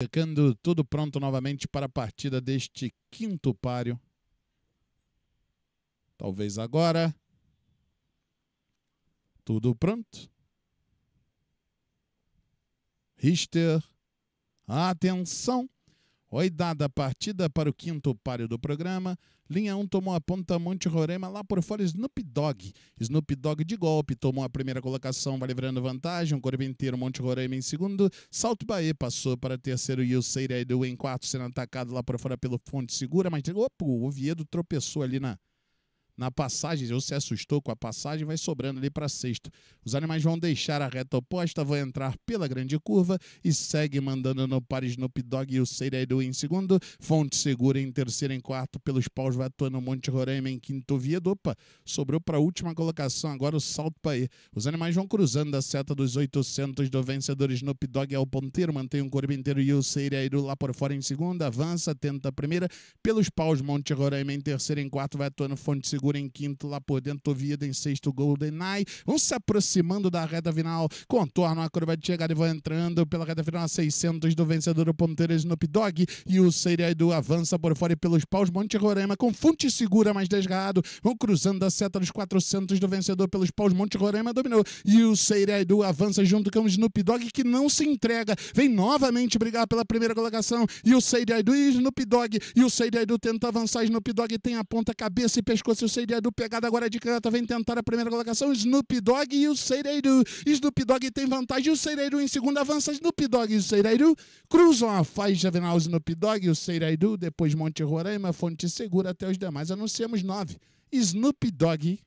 Ficando tudo pronto novamente para a partida deste quinto páreo. Talvez agora. Tudo pronto. Richter. Atenção. Oidada a partida para o quinto páreo do programa. Linha 1 tomou a ponta Monte Roraima lá por fora Snoop Dogg. Snoop Dogg de golpe tomou a primeira colocação, vai livrando vantagem. O Corvo inteiro, Monte Roraima em segundo. Salto Bahia passou para terceiro e o Seira em quarto, sendo atacado lá por fora pelo Fonte Segura. Mas, opa, o Oviedo tropeçou ali na, na passagem, ou se assustou com a passagem, vai sobrando ali para sexto. Os animais vão deixar a reta oposta, vão entrar pela grande curva e segue mandando no par Snoop Dogg e o Seira Edu em segundo, Fonte Segura em terceiro, em quarto, pelos paus vai atuando Monte Roraima em quinto, Viedo, opa, sobrou para a última colocação, agora o Salto para aí Os animais vão cruzando a seta dos 800 do vencedor Snoop Dogg ao ponteiro, mantém um corpo inteiro e o Seira Edu lá por fora em segunda, avança, tenta a primeira, pelos paus Monte Roraima em terceiro, em quarto, vai atuando Fonte Segura Segura em quinto, lá por dentro, Tovida em sexto, GoldenEye. Vão se aproximando da reta final, contornam a curva de chegada e vão entrando pela reta final a 600 do vencedor, do ponteiro Snoop Dogg. E o do avança por fora e pelos paus, Monte Roraima com Fonte Segura mais desgarrado. Vão cruzando a seta dos 400 do vencedor pelos paus, Monte Roraima dominou. E o do avança junto com o Snoop Dogg que não se entrega. Vem novamente brigar pela primeira colocação. E o Seiraidu e Snoop Dogg. E o do tenta avançar, Snoop Dogg tem a ponta, cabeça e pescoço. o Seiredu. Pegada agora de canhota, vem tentar a primeira colocação. Snoop Dogg e o Seiredu. Snoop Dogg tem vantagem. O Seiredu em segunda avança. Snoop Dogg e o Seiredu cruzam a faixa final. Snoop Dogg e o Seiredu. Depois Monte Roraima, Fonte Segura até os demais. Anunciamos nove. Snoop Dogg